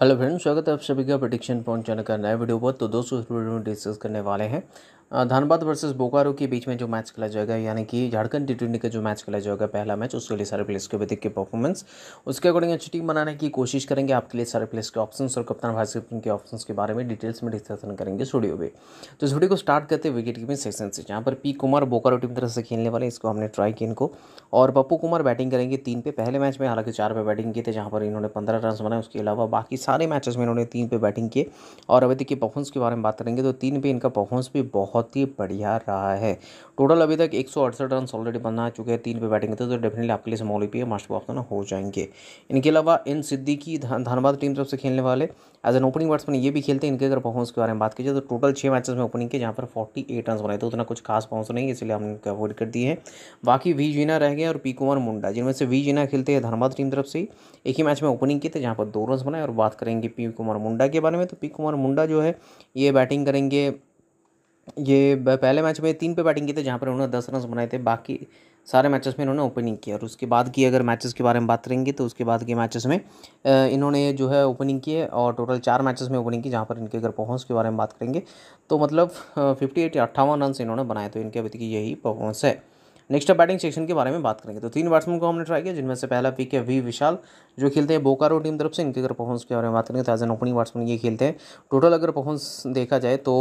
hello friends स्वागत है आप सभी का प्रोडिक्शन पॉइंट चैनल का नया वीडियो पर तो दोस्तों इस वीडियो में डिस्कस करने वाले हैं धनबाद वर्सेस बोकारो के बीच में जो मैच खेला जाएगा यानी कि झारखंड टी ट्वेंटी का जो मैच खेला जाएगा पहला मैच उसके लिए सारे प्लेयर्स के विदिक के परफॉर्मेंस उसके अकॉर्डिंग अच्छी टीम बनाने की कोशिश करेंगे आपके लिए सारे प्लेयर्स के ऑप्शन और कप्तान भाजपा के ऑप्शन के बारे में डिटेल्स में डिस्कशन करेंगे स्टूडियो में तो स्टूडियो को स्टार्ट करते हैं विकेट कीपिंग सेक्शन से जहाँ पर पी कुमार बोकारो टीम तरफ से खेलने वाले इसको हमने ट्राई किया इनको और पप्पू कुमार बैटिंग करेंगे तीन पे पहले मैच में हालांकि चार पे बैटिंग किए थे जहाँ पर इन्होंने पंद्रह रन बनाए उसके अलावा बाकी सारे मैचेस में इन्होंने तीन पे बैटिंग किए और अवैध के परफॉर्मेंस के बारे में बात करेंगे तो तीन पे इनका परफॉर्मेंस भी बहुत बहुत ही बढ़िया रहा है टोटल अभी तक एक रन ऑलरेडी बना चुके हैं तीन पे बैटिंग तो डेफिनेटली आपके लिए समोली है मास्टर बॉक्सन हो जाएंगे इनके अलावा इन सिद्दीकी धनबाद टीम तरफ से खेलने वाले एज एन ओपनिंग बैट्समैन ये भी खेलते हैं इनके अगर परफॉर्मेंस के बारे में बात जाए तो टोटल छः मैचेस में ओपनिंग के जहाँ पर फोर्टी एट रन बनाए थे तो उतना कुछ खास पहुंच नहीं इसलिए हमने इनको अवॉइड कर दिए हैं बाकी वी जीना रह गए और पी कुमार मुंडा जिनमें से वी जीना खेलते हैं धनबाद टीम तरफ से एक ही मैच में ओपनिंग की थे जहाँ पर दो रन बनाए और बात करेंगे पी कुमार मुंडा के बारे में तो पी कुमार मुंडा जो है ये बैटिंग करेंगे ये पहले मैच में तीन पे बैटिंग की थी जहाँ पर उन्होंने दस रन बनाए थे बाकी सारे मैचेस में इन्होंने ओपनिंग की और उसके बाद की अगर मैचेस के बारे में बात करेंगे तो उसके बाद के मैचेस में इन्होंने जो है ओपनिंग की है और टोटल चार मैचेस में ओपनिंग की जहाँ पर इनके अगर परफॉर्मेंस के बारे में बात करेंगे तो मतलब फिफ्टी एट अट्ठावन रन इन्होंने बनाए तो इनके अभी की यही परफॉर्मेंस है नेक्स्ट अब बैटिंग सेक्शन के बारे में बात करेंगे तो तीन बैट्समैन को हमने ट्राई किया जिनमें से पहला पिक है वी विशाल जो खेलते हैं बोकारो टीम तरफ से इनके अगर परफॉर्मेंस के बारे में बात करेंगे तो एज एन ओपनिंग बैट्समैन ये खेलते हैं टोटल अगर परफॉर्मेंस देखा जाए तो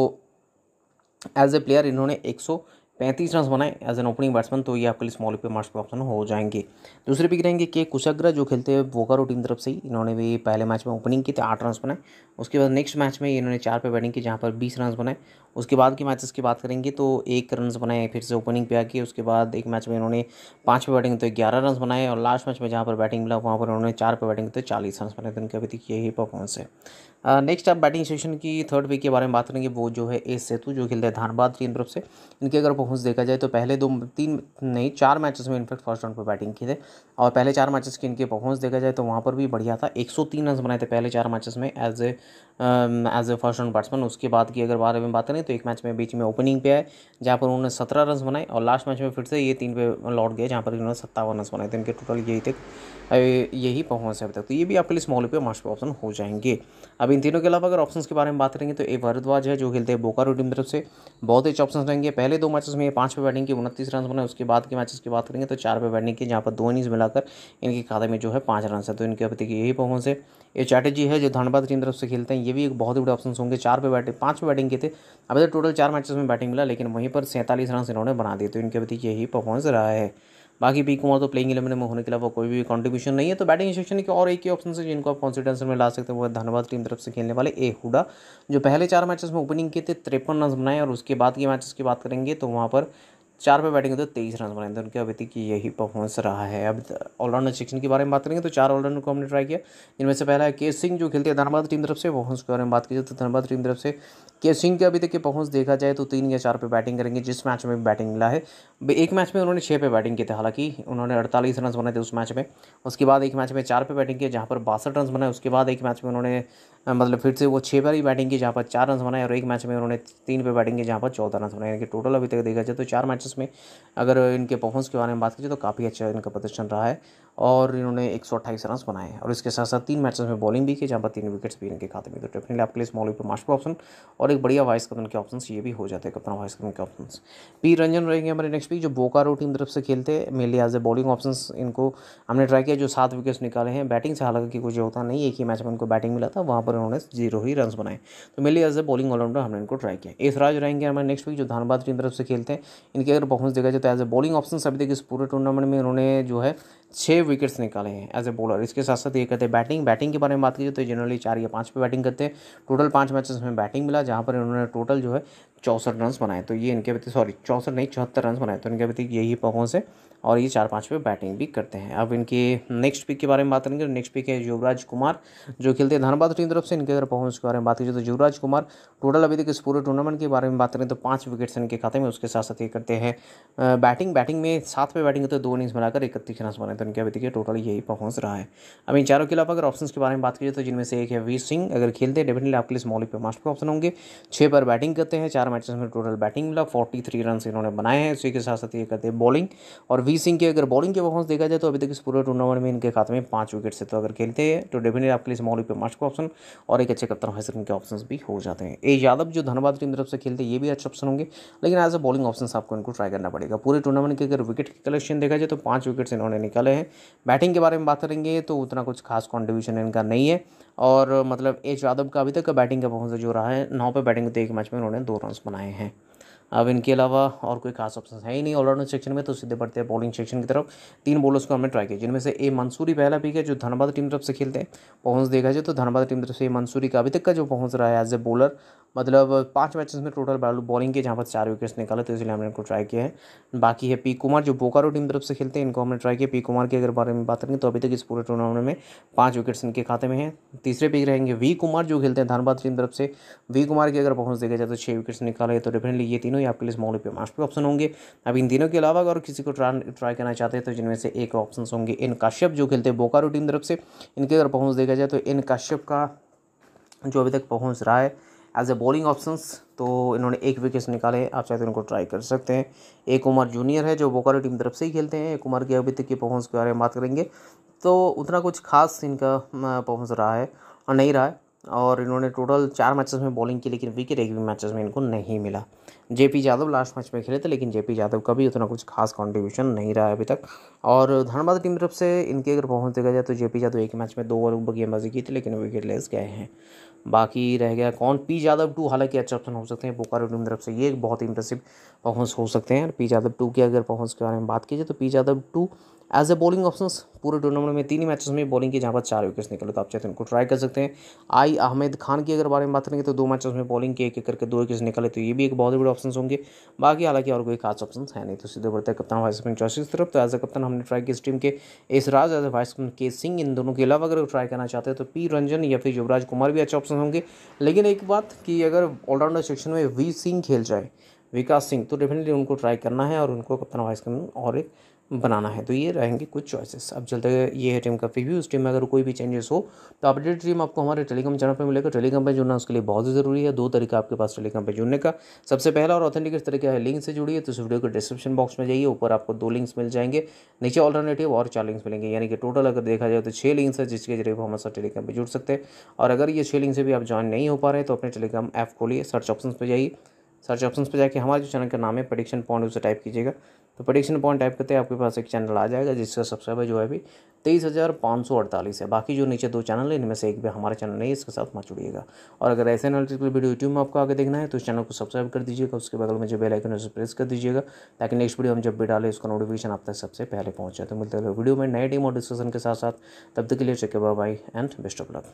एज ए प्लेयर इन्होंने एक सौ पैंतीस रन बनाए एज एन ओपनिंग बैट्समैन तो ये आपके लिए स्मॉल पे मार्क्स पे ऑप्शन हो जाएंगे दूसरे पिक रहेंगे के कुशाग्रा जो खेलते हैं वोकारो टीम तरफ से ही इन्होंने भी पहले मैच में ओपनिंग की थी आठ रन बनाए उसके बाद नेक्स्ट मैच में इन्होंने चार पे बैटिंग की जहाँ पर बीस रन बनाए उसके बाद के मैचेस की बात करेंगे तो एक रन बनाए फिर से ओपनिंग पे आके उसके बाद एक मैच में इन्होंने पाँच पे बैटिंग तो ग्यारह रन बनाए और लास्ट मैच में जहाँ पर बैटिंग मिला वहाँ पर उन्होंने चार पे बैटिंग तो चालीस रन बनाए तो इनके अभी तक यही परफॉर्मेंस है नेक्स्ट आप बैटिंग सेशन की थर्ड पिक के बारे में बात करेंगे वो जो है ए सेतु जो खेलते हैं धानबाद टीम तरफ से इनके अगर परफॉर्मेंस देखा जाए तो पहले दो तीन नहीं चार मैचेस में इनफैक्ट फर्स्ट राउंड पर बैटिंग की थे और पहले चार मैचेस की इनके परफॉर्मेंस देखा जाए तो वहाँ पर भी बढ़िया था 103 रन बनाए थे पहले चार मैचेस में as a as a first round batsman उसके बाद की अगर बारे में बात करें तो एक मैच में बीच में ओपनिंग पे आए जहाँ पर उन्होंने सत्रह रन बनाए और लास्ट मैच में फिर से ये तीन पे लौट गए जहाँ पर इन्होंने सत्तावन रन बनाए थे इनके टोटल यही तक यही परफॉर्मेंस है अभी तक तो ये भी आपके लिए स्मॉल पे मास्टर ऑप्शन हो जाएंगे अब इन तीनों के अलावा अगर ऑप्शन के बारे में बात करेंगे तो ए भरद्वाज है जो खेलते हैं बोकारो टीम तरफ से बहुत अच्छे ऑप्शन रहेंगे पहले दो मैच मैचेस में ये पाँच पे बैटिंग की उनतीस रन बनाए उसके बाद के मैचेस की बात करेंगे तो चार पे बैटिंग की जहाँ पर दो इनिंग्स मिलाकर इनके खाते में जो है पाँच रन है तो इनके अब देखिए यही परफॉर्मेंस है ये चैटर्जी है जो धनबाद टीम तरफ से खेलते हैं ये भी एक बहुत बड़े ऑप्शन होंगे चार पे बैटिंग पाँच पे बैटिंग के थे अभी तो टोटल चार मैचेस में बैटिंग मिला लेकिन वहीं पर सैंतालीस रन इन्होंने बना दिए तो इनके अब देखिए यही परफॉर्मेंस रहा है बाकी पी कुमार तो प्लेइंग इलेवन में होने के अलावा कोई भी कॉन्ट्रीब्यूशन नहीं है तो बैटिंग सेक्शन के और एक ही ऑप्शन है जिनको आप कॉन्फिडेंस में ला सकते हैं वो धनबाद टीम तरफ से खेलने वाले ए हुडा जो पहले चार मैचेस में ओपनिंग किए थे तिरपन रन बनाए और उसके बाद के मैचेस की बात करेंगे तो वहाँ पर चार पे बैटिंग तो तेईस रन बनाए थे उनके अभी तक यही परफॉर्मेंस रहा है अब ऑलराउंडर सेक्शन के बारे में बात करेंगे तो चार ऑलराउंडर को हमने ट्राई किया जिनमें से पहला है के सिंह जो खेलते हैं धनबाद टीम तरफ से परफॉर्मेंस के बारे में बात की जाए तो धनबाद टीम तरफ से के सिंह के अभी तक के परफॉर्मेंस देखा जाए तो तीन या चार पे बैटिंग करेंगे जिस मैच में बैटिंग मिला है एक मैच में उन्होंने छः पे बैटिंग की थी हालांकि उन्होंने अड़तालीस रन बनाए थे उस मैच में उसके बाद एक मैच में चार पे बैटिंग की जहाँ पर बासठ रन बनाए उसके बाद एक मैच में उन्होंने मतलब फिर से वो छः पर ही बैटिंग की जहाँ पर चार रन बनाए और एक मैच में उन्होंने तीन पे बैटिंग की जहाँ पर चौदह रन बनाए यानी कि टोटल अभी तक देखा जाए तो चार मैचेस में अगर इनके परफॉर्मेंस के बारे में बात की जाए तो काफ़ी अच्छा इनका प्रदर्शन रहा है और इन्होंने एक सौ अट्ठाईस रन बनाए और इसके साथ साथ तीन मैचेस में बॉलिंग भी की जहाँ पर तीन विकेट्स भी इनके खाते में तो डेफिनेटली आपके लिए स्मॉल पर मास्टर ऑप्शन और एक बढ़िया वाइस कप्तान के ऑप्शन ये भी हो जाते हैं कप्तान वाइस कप्तान के ऑप्शन पी रंजन रहेंगे हमारे नेक्स्ट वीक जो बोकारो टीम तरफ से खेलते हैं mainly as a bowling option इनको हमने ट्राई किया जो सात विकेट्स निकाले हैं बैटिंग से हालांकि कुछ होता नहीं एक ही मैच में उनको बैटिंग मिला था वहाँ पर उन्होंने जीरो ही रन बनाए तो mainly as a bowling allrounder हमने इनको ट्राई किया राज रहेंगे हमारे नेक्स्ट वीक जो धनबाद टीम तरफ से खेलते हैं इनकी अगर परफॉर्मेंस देखा जाए तो एज ए बॉलिंग ऑप्शन अभी तक इस पूरे टूर्नामेंट में उन्होंने जो है छः विकेट्स निकाले हैं एज ए बॉलर इसके साथ साथ ये करते हैं बैटिंग बैटिंग के बारे में बात की तो जनरली चार या पाँच पे बैटिंग करते हैं टोटल पाँच मैचेस में बैटिंग मिला जहाँ पर इन्होंने टोटल जो है चौसठ रन बनाए तो ये इनके प्रति सॉरी चौसठ नहीं चौहत्तर रन बनाए तो इनके प्रति यही परफॉर्मेंस है और ये चार पाँच पे बैटिंग भी करते हैं अब इनके नेक्स्ट पिक के बारे में बात करेंगे नेक्स्ट तो पिक है युवराज कुमार जो खेलते हैं धनबाद टीम तरफ से इनके अगर परफॉर्मेंस के बारे में बात कीजिए तो युवराज कुमार टोटल अभी तक इस पूरे टूर्नामेंट के बारे में बात करें तो पाँच विकेट्स इनके खाते में उसके साथ साथ ये करते हैं बैटिंग बैटिंग में सात पे बैटिंग होते हैं दो इनिंग्स बनाकर इकतीस रन बनाए तो इनके अभी तक टोटल यही परफॉर्मेंस रहा है अब इन चारों के अलावा अगर ऑप्शन के बारे में बात कीजिए तो जिनमें से एक है वीर सिंह अगर खेलते हैं डेफिनेटली आपके लिए स्मॉल पे मास्टर ऑप्शन होंगे छः पर बैटिंग करते हैं चार मैचेस में टोटल बैटिंग मिला फोर्टी थ्री रन इन्होंने बनाए हैं उसी के साथ साथ ये करते हैं बॉलिंग और वी रवि सिंह की अगर बॉलिंग के परफॉर्मेंस देखा जाए तो अभी तक इस पूरे टूर्नामेंट में इनके खाते में पाँच विकेट से तो अगर खेलते हैं तो डेफिनेटली आपके लिए मौलिक पे मार्च का ऑप्शन और एक अच्छे कप्तान हैसर के ऑप्शन भी हो जाते हैं ए यादव जो धनबाद टीम तरफ से खेलते हैं ये भी अच्छे ऑप्शन होंगे लेकिन एज अ बॉलिंग ऑप्शन आपको इनको ट्राई करना पड़ेगा पूरे टूर्नामेंट के अगर विकेट की कलेक्शन देखा जाए तो पाँच विकेट्स इन्होंने निकाले हैं बैटिंग के बारे में बात करेंगे तो उतना कुछ खास कॉन्ट्रीब्यूशन इनका नहीं है और मतलब एच यादव का अभी तक बैटिंग का परफॉर्मेंस जो रहा है नौ पे बैटिंग तो एक मैच में उन्होंने दो रन बनाए हैं अब इनके अलावा और कोई खास ऑप्शन है ही नहीं ऑलराउंडर सेक्शन में तो सीधे बढ़ते हैं बॉलिंग सेक्शन की तरफ तीन बॉलर्स को हमने ट्राई किया जिनमें से ए मंसूरी पहला पिक है जो धनबाद टीम तरफ से खेलते हैं पहुँच देखा जाए तो धनबाद टीम तरफ से ए मंसूरी का अभी तक का जो पहुँच रहा है एज ए बॉलर मतलब पाँच मैचेस में टोटल बालू बॉलिंग के जहाँ पर चार विकेट्स निकाले तो इसलिए हमने इनको ट्राई किया है बाकी है पी कुमार जो बोकारो टीम तरफ से खेलते हैं इनको हमने ट्राई किया पी कुमार के अगर बारे में बात करें तो अभी तक इस पूरे टूर्नामेंट में पाँच विकेट्स इनके खाते में हैं तीसरे पिक रहेंगे वी कुमार जो खेलते हैं धनबाद टीम तरफ से वी कुमार की अगर पहुँच देखा जाए तो छः विकेट्स निकाले तो डेफिनेटली ये तीनों ही आपके लिए स्मॉल ईपीएम आठ ऑप्शन होंगे अब इन दिनों के अलावा अगर किसी को ट्राई करना चाहते हैं तो जिनमें से एक ऑप्शन होंगे इन काश्यप जो खेलते हैं बोकारो टीम तरफ से इनके अगर पहुँच देखा जाए तो इन काश्यप का जो अभी तक पहुँच रहा है एज ए बॉलिंग ऑप्शंस तो इन्होंने एक विकेट निकाले आप चाहे तो इनको ट्राई कर सकते हैं एक उमर जूनियर है जो बोकारो टीम तरफ से ही खेलते हैं एक उमर के अभी तक की पहुँच के बारे में बात करेंगे तो उतना कुछ खास इनका पहुँच रहा है और नहीं रहा है और इन्होंने टोटल चार मैचेस में बॉलिंग की लेकिन विकेट एक भी मैचेस में इनको नहीं मिला जेपी यादव लास्ट मैच में खेले थे लेकिन जेपी यादव का भी उतना कुछ खास कंट्रीब्यूशन नहीं रहा है अभी तक और धनबाद टीम तरफ से इनके अगर पहुँच देखा जाए तो जेपी यादव एक मैच में दो ओवर गेंदबाजी की थी लेकिन विकेट लेस गए हैं बाकी रह गया कौन पी यादव टू हालांकि अच्छा ऑप्शन हो सकते हैं बोकारो टीम तरफ से ये एक बहुत इंप्रेसिव पहुँच हो सकते हैं पी यादव टू की अगर पहुँच के बारे में बात की जाए तो P Yadav too as a bowling option पूरे टूर्नामेंट में तीन ही मैचेस में बॉलिंग की जहाँ पर चार विकेट्स निकले तो आप चाहते हैं तो उनको ट्राई कर सकते हैं आई अहमद खान की अगर बारे में बात करेंगे तो दो मैचेस में बॉलिंग के एक एक करके दो विकेट्स निकले तो ये भी एक बहुत बड़े ऑप्शन होंगे बाकी हालांकि और कोई खास ऑप्शन है नहीं तो सीधे बढ़ते हैं कप्तान वाइस कैप्टन चौसीस तरफ तो एज ए कप्तान हमने ट्राई की इस टीम के S Raj as a vice captain K Singh इन दोनों के अलावा अगर ट्राई करना चाहते हैं तो पी रंजन या फिर युवराज कुमार भी अच्छे ऑप्शन होंगे लेकिन एक बात कि अगर ऑलराउंडर सेक्शन में वी सिंह खेल जाए विकास सिंह तो डेफिनेटली उनको ट्राई करना है और उनको कप्तान वाइस कैप्टन और एक बनाना है तो ये रहेंगे कुछ चॉइसेस अब चलते हैं ये है टीम का प्रीव्यू उस टीम में अगर कोई भी चेंजेस हो तो अपडेट टीम आपको हमारे टेलीकॉम चैनल पर मिलेगा टेलीग्राम पर जुड़ना उसके लिए बहुत ही ज़रूरी है दो तरीका आपके पास टेलीग्राम पर जुड़ने का सबसे पहला और ऑथेंटिक तरीका है लिंक से जुड़ी है तो इस वीडियो के डिस्क्रिप्शन बॉक्स में जाइए ऊपर आपको दो लिंक्स मिल जाएंगे नीचे ऑल्टरनेटिव और चार लिंक्स मिलेंगे यानी कि टोटल अगर देखा जाए तो छः लिंक्स है जिसके जरिए हम हमारे टेलीग्राम पर जुड़ सकते हैं और अगर ये छः लिंक से भी आप ज्वाइन नहीं हो पा रहे तो अपने टेलीग्राम ऐप खोलिए सर्च ऑप्शन पर जाइए सर्च ऑप्शन पर जाके हमारे जो चैनल का नाम है प्रडिक्शन पॉइंट उसे टाइप कीजिएगा तो प्रडिक्शन पॉइंट टाइप करते हैं आपके पास एक चैनल आ जाएगा जिसका सब्सक्राइबर जो है अभी तेईस हज़ार पाँच सौ अड़तालीस है बाकी जो नीचे दो चैनल है इनमें से एक भी हमारा चैनल नहीं इसके साथ मत जुड़िएगा और अगर ऐसे एनालिटिकल वीडियो यूट्यूब में आपको आगे देखना है तो इस चैनल को सब्सक्राइब कर दीजिएगा उसके बगल में जो बेल आइकन है उसे प्रेस कर दीजिएगा ताकि नेक्स्ट वीडियो हम जब भी डाले उसका नोटिफिकेशन आप तक सबसे पहले पहुँच जाए तो मिलते हैं वीडियो में नए टीम और डिस्कशन के साथ साथ तब तक के लिए check bye bye and best of luck